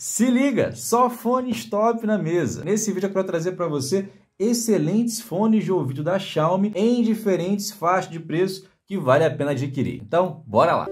Se liga, só fones top na mesa. Nesse vídeo eu quero trazer para você excelentes fones de ouvido da Xiaomi em diferentes faixas de preço que vale a pena adquirir. Então, bora lá!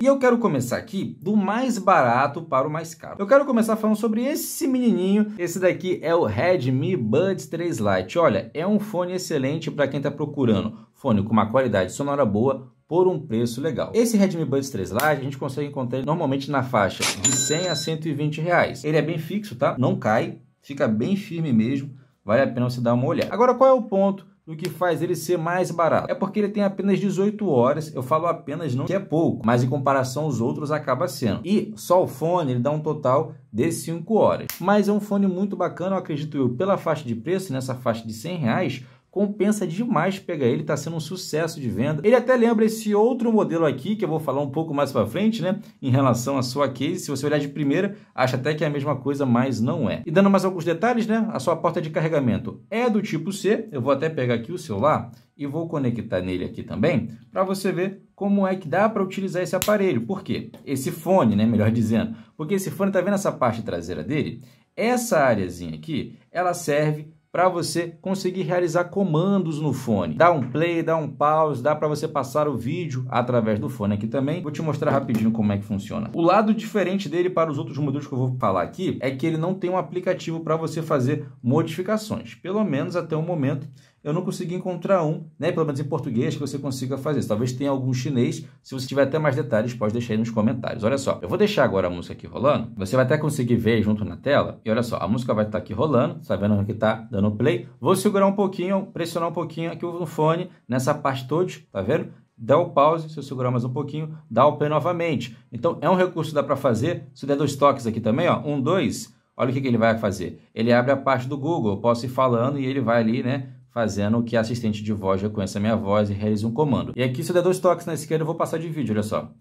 E eu quero começar aqui do mais barato para o mais caro. Eu quero começar falando sobre esse menininho. Esse daqui é o Redmi Buds 3 Lite. Olha, é um fone excelente para quem está procurando fone com uma qualidade sonora boa, por um preço legal. Esse Redmi Buds 3 Lite a gente consegue encontrar normalmente na faixa de 100 a 120 reais. Ele é bem fixo, tá? Não cai, fica bem firme mesmo, vale a pena você dar uma olhada. Agora qual é o ponto do que faz ele ser mais barato. É porque ele tem apenas 18 horas, eu falo apenas não que é pouco, mas em comparação aos outros acaba sendo. E só o fone ele dá um total de 5 horas. Mas é um fone muito bacana, eu acredito eu, pela faixa de preço, nessa faixa de 100 reais, Compensa demais pegar ele, tá sendo um sucesso de venda. Ele até lembra esse outro modelo aqui, que eu vou falar um pouco mais para frente, né? Em relação à sua case, se você olhar de primeira, acha até que é a mesma coisa, mas não é. E dando mais alguns detalhes, né? A sua porta de carregamento é do tipo C. Eu vou até pegar aqui o celular e vou conectar nele aqui também, para você ver como é que dá para utilizar esse aparelho. Por quê? Esse fone, né, melhor dizendo. Porque esse fone, tá vendo essa parte traseira dele? Essa áreazinha aqui, ela serve para você conseguir realizar comandos no fone. Dá um play, dá um pause, dá para você passar o vídeo através do fone aqui também. Vou te mostrar rapidinho como é que funciona. O lado diferente dele para os outros modelos que eu vou falar aqui é que ele não tem um aplicativo para você fazer modificações, pelo menos até o momento eu não consegui encontrar um, né, pelo menos em português, que você consiga fazer Talvez tenha algum chinês. Se você tiver até mais detalhes, pode deixar aí nos comentários. Olha só, eu vou deixar agora a música aqui rolando. Você vai até conseguir ver junto na tela. E olha só, a música vai estar aqui rolando. Tá vendo que tá dando play? Vou segurar um pouquinho, pressionar um pouquinho aqui o fone nessa parte toda, tá vendo? dá o pause, se eu segurar mais um pouquinho, dá o play novamente. Então, é um recurso que dá para fazer. Se der dois toques aqui também, ó, um, dois, olha o que, que ele vai fazer. Ele abre a parte do Google, eu posso ir falando e ele vai ali, né, fazendo que a assistente de voz reconheça a minha voz e realize um comando. E aqui se eu der dois toques na esquerda eu vou passar de vídeo, olha só.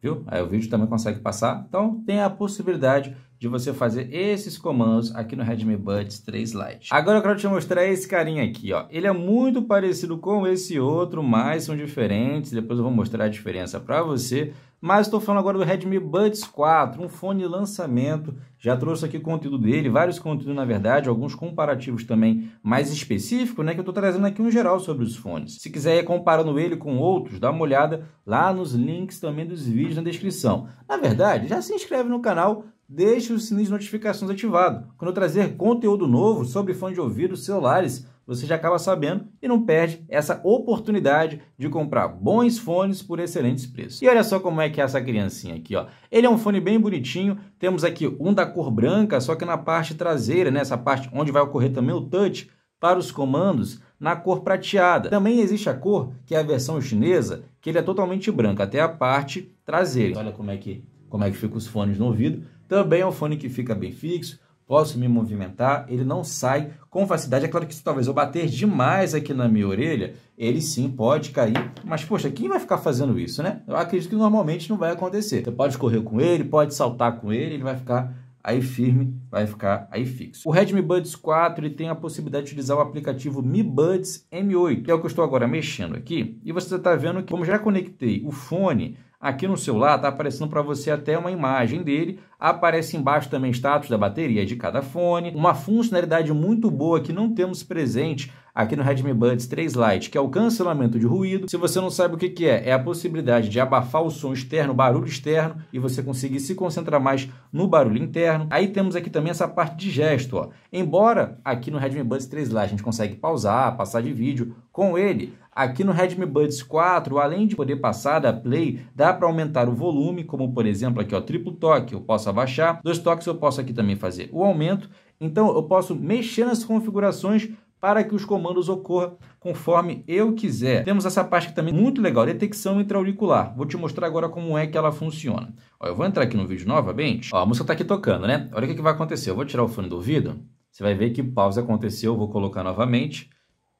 Viu? Aí o vídeo também consegue passar. Então tem a possibilidade de você fazer esses comandos aqui no Redmi Buds 3 Lite. Agora eu quero te mostrar esse carinha aqui, ó. Ele é muito parecido com esse outro, mas são diferentes. Depois eu vou mostrar a diferença para você. Mas estou falando agora do Redmi Buds 4, um fone lançamento. Já trouxe aqui conteúdo dele, vários conteúdos na verdade, alguns comparativos também mais específicos, né? Que eu estou trazendo aqui um geral sobre os fones. Se quiser ir comparando ele com outros, dá uma olhada lá nos links também dos vídeos na descrição. Na verdade, já se inscreve no canal, deixe o sininho de notificações ativado. Quando eu trazer conteúdo novo sobre fone de ouvido, celulares, você já acaba sabendo e não perde essa oportunidade de comprar bons fones por excelentes preços. E olha só como é que é essa criancinha aqui, ó. Ele é um fone bem bonitinho, temos aqui um da cor branca, só que na parte traseira, nessa né, parte onde vai ocorrer também o touch para os comandos, na cor prateada. Também existe a cor, que é a versão chinesa, que ele é totalmente branco até a parte traseira. Olha como é que como é que fica os fones no ouvido. Também é um fone que fica bem fixo, posso me movimentar, ele não sai com facilidade. É claro que se talvez eu bater demais aqui na minha orelha, ele sim pode cair. Mas, poxa, quem vai ficar fazendo isso, né? Eu acredito que normalmente não vai acontecer. Você pode correr com ele, pode saltar com ele, ele vai ficar aí firme, vai ficar aí fixo. O Redmi Buds 4 ele tem a possibilidade de utilizar o aplicativo Mi Buds M8, que é o que eu estou agora mexendo aqui. E você está vendo que, como já conectei o fone Aqui no celular está aparecendo para você até uma imagem dele. Aparece embaixo também status da bateria de cada fone. Uma funcionalidade muito boa que não temos presente aqui no Redmi Buds 3 Lite, que é o cancelamento de ruído. Se você não sabe o que, é, é a possibilidade de abafar o som externo, o barulho externo, e você conseguir se concentrar mais no barulho interno. Aí temos aqui também essa parte de gesto. Ó. Embora aqui no Redmi Buds 3 Lite a gente consegue pausar, passar de vídeo, com ele Aqui no Redmi Buds 4, além de poder passar da play, dá para aumentar o volume, como por exemplo aqui, o triplo toque, eu posso abaixar, dois toques eu posso aqui também fazer o aumento. Então eu posso mexer nas configurações para que os comandos ocorram conforme eu quiser. Temos essa parte que também é muito legal, detecção intraauricular. Vou te mostrar agora como é que ela funciona. Ó, eu vou entrar aqui no vídeo novamente. Ó, a música está aqui tocando, né? Olha o que, que vai acontecer. Eu vou tirar o fone do ouvido. Você vai ver que pausa aconteceu, eu vou colocar novamente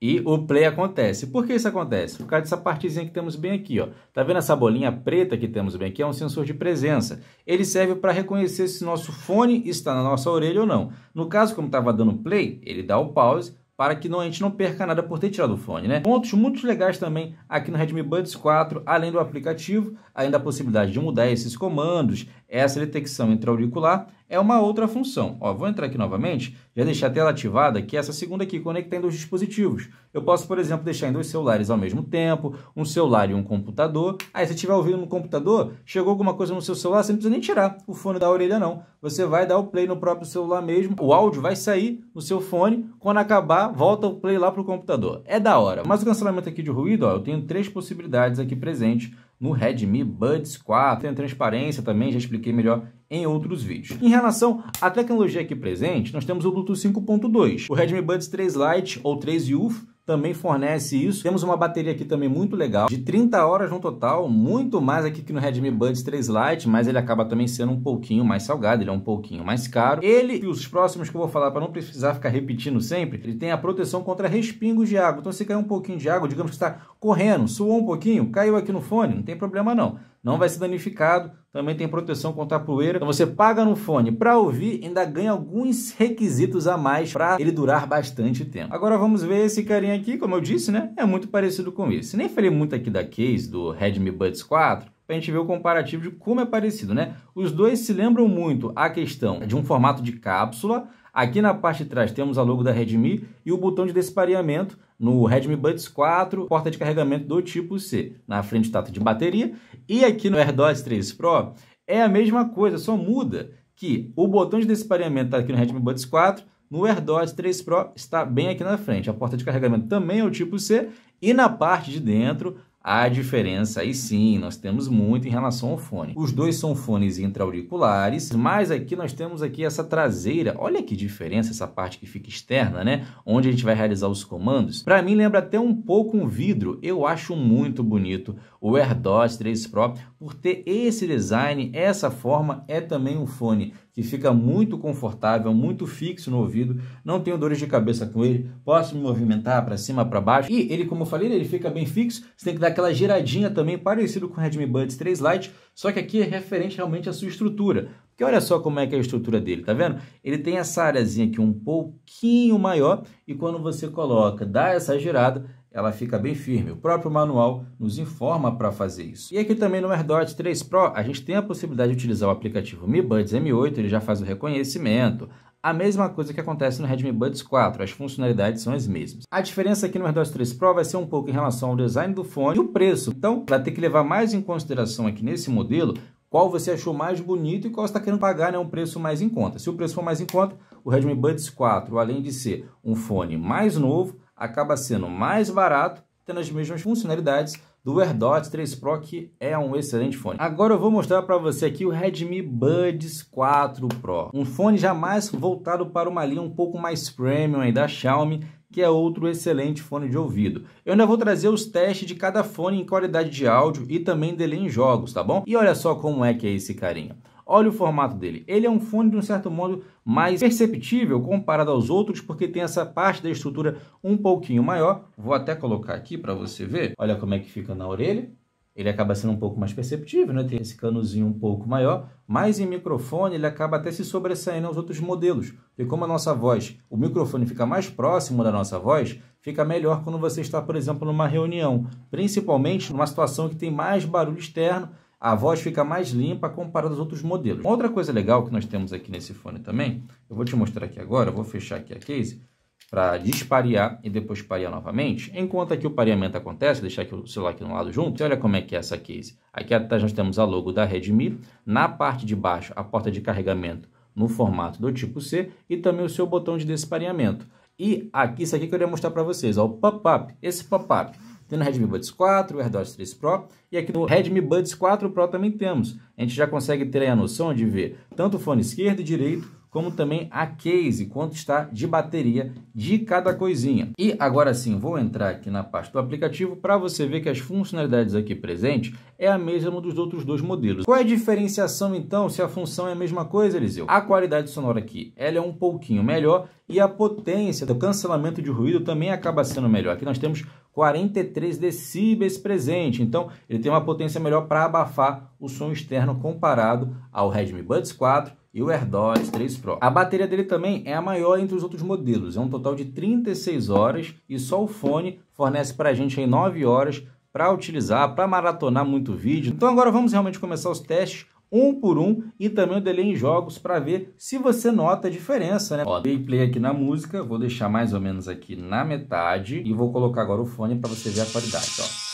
e o play acontece. Por que isso acontece? Por causa dessa partezinha que temos bem aqui, ó. Tá vendo essa bolinha preta que temos bem aqui? É um sensor de presença. Ele serve para reconhecer se nosso fone está na nossa orelha ou não. No caso, como estava dando play, ele dá o pause para que não, a gente não perca nada por ter tirado o fone, né? Pontos muito legais também aqui no Redmi Buds 4, além do aplicativo, ainda a possibilidade de mudar esses comandos, essa detecção entre auricular é uma outra função. Ó, vou entrar aqui novamente, já deixei a tela ativada, que é essa segunda aqui, conectar em dois dispositivos. Eu posso, por exemplo, deixar em dois celulares ao mesmo tempo, um celular e um computador. Aí, se estiver ouvindo no computador, chegou alguma coisa no seu celular, você não precisa nem tirar o fone da orelha, não. Você vai dar o play no próprio celular mesmo, o áudio vai sair no seu fone, quando acabar, volta o play lá para o computador. É da hora. Mas o cancelamento aqui de ruído, ó, eu tenho três possibilidades aqui presentes no Redmi Buds 4. Tem transparência também, já expliquei melhor em outros vídeos. Em relação à tecnologia aqui presente, nós temos o Bluetooth 5.2, o Redmi Buds 3 Lite ou 3 UFO, também fornece isso. Temos uma bateria aqui também muito legal, de 30 horas no total, muito mais aqui que no Redmi Buds 3 Lite, mas ele acaba também sendo um pouquinho mais salgado, ele é um pouquinho mais caro. Ele e os próximos que eu vou falar para não precisar ficar repetindo sempre, ele tem a proteção contra respingos de água. Então se cair um pouquinho de água, digamos que está correndo, suou um pouquinho, caiu aqui no fone, não tem problema não não vai uhum. ser danificado, também tem proteção contra a poeira. Então você paga no fone para ouvir, ainda ganha alguns requisitos a mais para ele durar bastante tempo. Agora vamos ver esse carinha aqui, como eu disse, né? É muito parecido com esse. Nem falei muito aqui da case do Redmi Buds 4, para a gente ver o comparativo de como é parecido, né? Os dois se lembram muito a questão de um formato de cápsula, Aqui na parte de trás temos a logo da Redmi e o botão de despareamento no Redmi Buds 4, porta de carregamento do tipo C. Na frente está de bateria e aqui no AirDots 3 Pro é a mesma coisa, só muda que o botão de despareamento está aqui no Redmi Buds 4, no AirDots 3 Pro está bem aqui na frente. A porta de carregamento também é o tipo C e na parte de dentro a diferença aí sim, nós temos muito em relação ao fone. Os dois são fones intra-auriculares, mas aqui nós temos aqui essa traseira. Olha que diferença essa parte que fica externa, né? Onde a gente vai realizar os comandos. Para mim lembra até um pouco um vidro. Eu acho muito bonito o AirDots 3 Pro por ter esse design, essa forma é também um fone que fica muito confortável, muito fixo no ouvido, não tenho dores de cabeça com ele, posso me movimentar para cima, para baixo. E ele, como eu falei, ele fica bem fixo, você tem que dar aquela giradinha também, parecido com o Redmi Buds 3 Lite, só que aqui é referente realmente à sua estrutura. Porque olha só como é que é a estrutura dele, tá vendo? Ele tem essa áreazinha aqui um pouquinho maior e quando você coloca, dá essa girada, ela fica bem firme. O próprio manual nos informa para fazer isso. E aqui também no AirDot 3 Pro, a gente tem a possibilidade de utilizar o aplicativo Mi Buds M8, ele já faz o reconhecimento, a mesma coisa que acontece no Redmi Buds 4, as funcionalidades são as mesmas. A diferença aqui é no AirDot 3 Pro vai ser um pouco em relação ao design do fone e o preço. Então, vai ter que levar mais em consideração aqui nesse modelo qual você achou mais bonito e qual está querendo pagar né, um preço mais em conta. Se o preço for mais em conta, o Redmi Buds 4, além de ser um fone mais novo, acaba sendo mais barato, tendo as mesmas funcionalidades do AirDots 3 Pro, que é um excelente fone. Agora eu vou mostrar para você aqui o Redmi Buds 4 Pro, um fone já mais voltado para uma linha um pouco mais premium aí da Xiaomi, que é outro excelente fone de ouvido. Eu ainda vou trazer os testes de cada fone em qualidade de áudio e também dele em jogos, tá bom? E olha só como é que é esse carinha. Olha o formato dele. Ele é um fone, de um certo modo, mais perceptível comparado aos outros, porque tem essa parte da estrutura um pouquinho maior. Vou até colocar aqui para você ver. Olha como é que fica na orelha. Ele acaba sendo um pouco mais perceptível, né? tem esse canozinho um pouco maior, mas em microfone ele acaba até se sobressaindo aos outros modelos. E como a nossa voz, o microfone fica mais próximo da nossa voz, fica melhor quando você está, por exemplo, numa reunião, principalmente numa situação que tem mais barulho externo a voz fica mais limpa comparada aos outros modelos. Outra coisa legal que nós temos aqui nesse fone também, eu vou te mostrar aqui agora, vou fechar aqui a case para disparear e depois parear novamente. Enquanto aqui o pareamento acontece, deixar aqui o celular aqui no lado junto, e olha como é que é essa case. Aqui atrás nós temos a logo da Redmi, na parte de baixo a porta de carregamento no formato do tipo C e também o seu botão de despareamento. E aqui, isso aqui que eu queria mostrar para vocês, ó, o pop-up, esse pop-up. Tem no Redmi Buds 4, o AirDots 3 Pro e aqui no Redmi Buds 4 Pro também temos. A gente já consegue ter a noção de ver tanto o fone esquerdo e direito como também a case, quanto está de bateria de cada coisinha. E agora sim, vou entrar aqui na parte do aplicativo para você ver que as funcionalidades aqui presentes é a mesma dos outros dois modelos. Qual é a diferenciação então se a função é a mesma coisa, Eliseu? A qualidade sonora aqui ela é um pouquinho melhor e a potência do cancelamento de ruído também acaba sendo melhor. Aqui nós temos 43 decibéis presente, então ele tem uma potência melhor para abafar o som externo comparado ao Redmi Buds 4 e o AirDots 3 Pro. A bateria dele também é a maior entre os outros modelos, é um total de 36 horas e só o fone fornece para a gente aí 9 horas para utilizar, para maratonar muito vídeo. Então agora vamos realmente começar os testes um por um e também o delay em jogos para ver se você nota a diferença, né? Ó, dei play aqui na música, vou deixar mais ou menos aqui na metade e vou colocar agora o fone para você ver a qualidade, ó.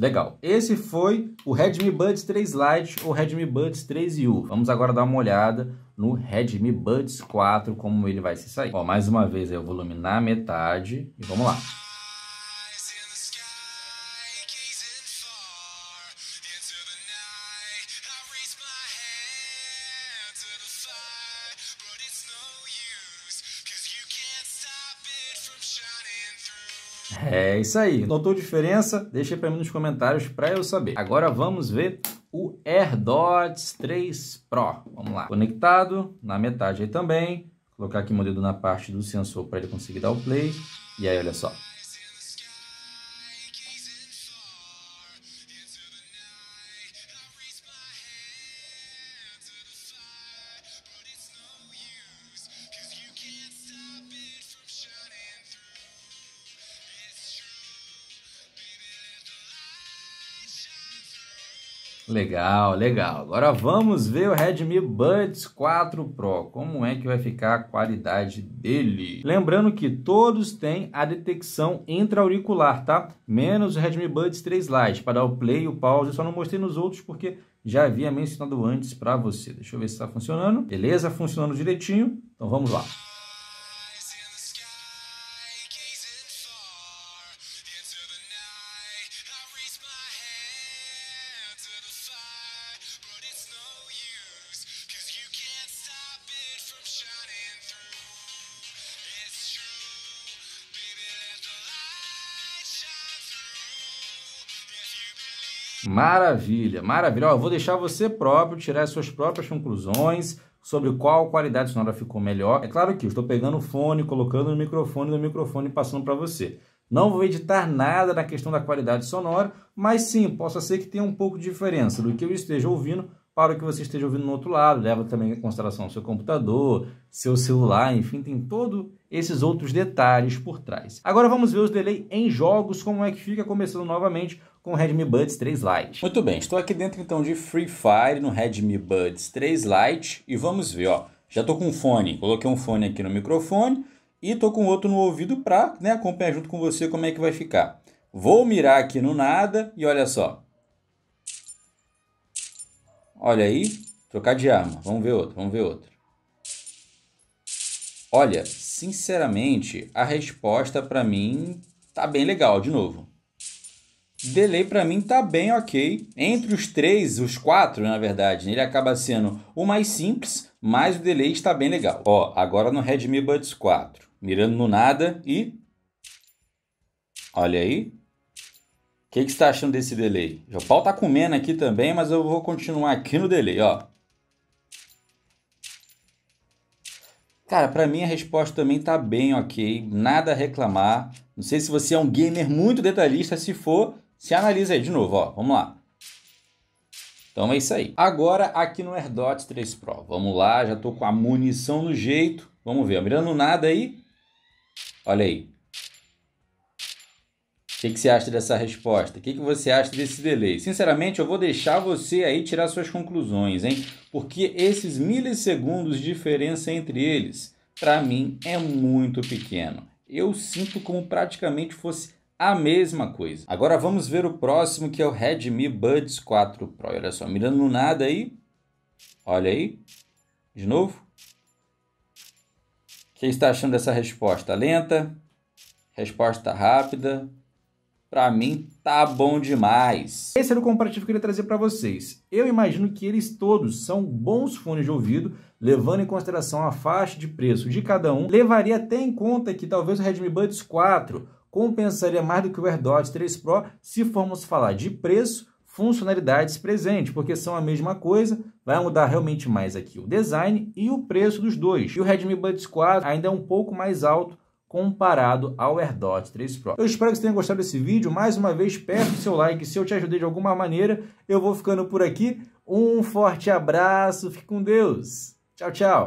Legal. Esse foi o Redmi Buds 3 Lite ou Redmi Buds 3U. Vamos agora dar uma olhada no Redmi Buds 4, como ele vai se sair. Ó, mais uma vez eu vou iluminar a metade e vamos lá. É isso aí. Notou diferença? Deixa para mim nos comentários para eu saber. Agora vamos ver o AirDots 3 Pro. Vamos lá. Conectado na metade aí também. Vou colocar aqui meu dedo na parte do sensor para ele conseguir dar o play. E aí, olha só. Legal, legal. Agora vamos ver o Redmi Buds 4 Pro. Como é que vai ficar a qualidade dele? Lembrando que todos têm a detecção intra-auricular, tá? Menos o Redmi Buds 3 Lite para dar o play e o pause. Eu só não mostrei nos outros porque já havia mencionado antes para você. Deixa eu ver se está funcionando. Beleza? Funcionando direitinho. Então vamos lá. Maravilha, maravilha. Ó, eu vou deixar você próprio tirar as suas próprias conclusões sobre qual qualidade sonora ficou melhor. É claro que eu estou pegando o fone, colocando no microfone, do microfone e passando para você. Não vou editar nada na questão da qualidade sonora, mas sim, possa ser que tenha um pouco de diferença do que eu esteja ouvindo para que você esteja ouvindo no outro lado. Leva também em consideração seu computador, seu celular, enfim, tem todos esses outros detalhes por trás. Agora vamos ver os delay em jogos, como é que fica, começando novamente com o Redmi Buds 3 Lite. Muito bem, estou aqui dentro então de Free Fire no Redmi Buds 3 Lite e vamos ver, ó. Já estou com um fone, coloquei um fone aqui no microfone e estou com outro no ouvido para né, acompanhar junto com você como é que vai ficar. Vou mirar aqui no nada e olha só, Olha aí, trocar de arma. Vamos ver outro, vamos ver outro. Olha, sinceramente, a resposta para mim tá bem legal, de novo. Delay para mim tá bem ok. Entre os três, os quatro, na verdade, né, ele acaba sendo o mais simples, mas o delay está bem legal. Ó, agora no Redmi Buds 4, mirando no nada e olha aí, o que, que você está achando desse delay? O pau tá comendo aqui também, mas eu vou continuar aqui no delay, ó. Cara, para mim a resposta também tá bem ok, nada a reclamar. Não sei se você é um gamer muito detalhista, se for, se analisa aí de novo, ó. Vamos lá. Então é isso aí. Agora aqui no AirDot 3 Pro. Vamos lá, já tô com a munição no jeito. Vamos ver, mirando nada aí. Olha aí. O que, que, você acha dessa resposta? O que, que você acha desse delay? Sinceramente, eu vou deixar você aí tirar suas conclusões, hein? Porque esses milissegundos de diferença entre eles, para mim, é muito pequeno. Eu sinto como praticamente fosse a mesma coisa. Agora vamos ver o próximo que é o Redmi Buds 4 Pro. Olha só, mirando no nada aí. Olha aí. De novo. Quem está achando dessa resposta lenta? Resposta rápida? para mim tá bom demais. Esse era o comparativo que eu queria trazer para vocês. Eu imagino que eles todos são bons fones de ouvido, levando em consideração a faixa de preço de cada um. Levaria até em conta que talvez o Redmi Buds 4 compensaria mais do que o AirDots 3 Pro se formos falar de preço, funcionalidades presentes, porque são a mesma coisa, vai mudar realmente mais aqui o design e o preço dos dois. E o Redmi Buds 4 ainda é um pouco mais alto comparado ao AirDot 3 Pro. Eu espero que você tenha gostado desse vídeo. Mais uma vez, peço o seu like. Se eu te ajudei de alguma maneira, eu vou ficando por aqui. Um forte abraço, fique com Deus. Tchau, tchau.